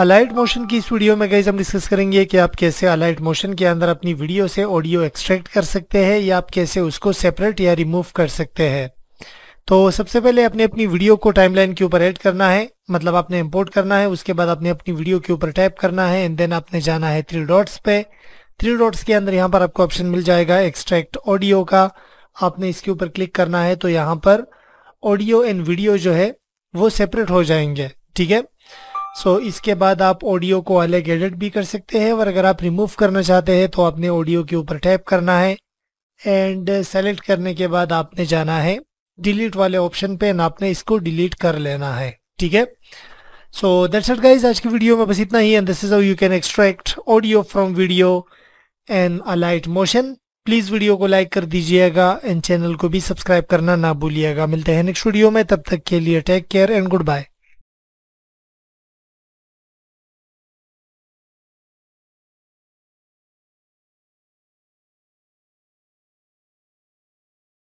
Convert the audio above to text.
Alight motion की इस video में गाइज हम डिस्कस करेंगे कि आप कैसे अलाइट मोशन के अंदर अपनी वीडियो से ऑडियो एक्सट्रैक्ट कर सकते हैं या आप कैसे उसको सेपरेट या रिमूव कर सकते हैं तो सबसे पहले आपने अपनी वीडियो को टाइमलाइन के ऊपर ऐड करना है मतलब आपने इंपोर्ट करना है उसके बाद आपने अपनी वीडियो के ऊपर टाइप करना है एंड देन आपने जाना है थ्री डॉट्स पे थ्री डॉट्स के अंदर यहाँ पर आपको ऑप्शन मिल जाएगा एक्सट्रैक्ट ऑडियो का आपने इसके ऊपर क्लिक करना है तो यहाँ पर ऑडियो एंड वीडियो जो है वो सेपरेट हो जाएंगे ठीक है सो so, इसके बाद आप ऑडियो को अलग एडिट भी कर सकते हैं और अगर आप रिमूव करना चाहते हैं तो आपने ऑडियो के ऊपर टैप करना है एंड सेलेक्ट करने के बाद आपने जाना है डिलीट वाले ऑप्शन पे एंड आपने इसको डिलीट कर लेना है ठीक है सो दैट्स इट गाइस आज की वीडियो में बस इतना ही and this is how you can extract audio from video and light motion please video को लाइक कर दीजिएगा एंड चैनल को भी सब्सक्राइब करना ना भूलिएगा मिलते हैं नेक्स्ट वीडियो में तब तक के लिए take care and good bye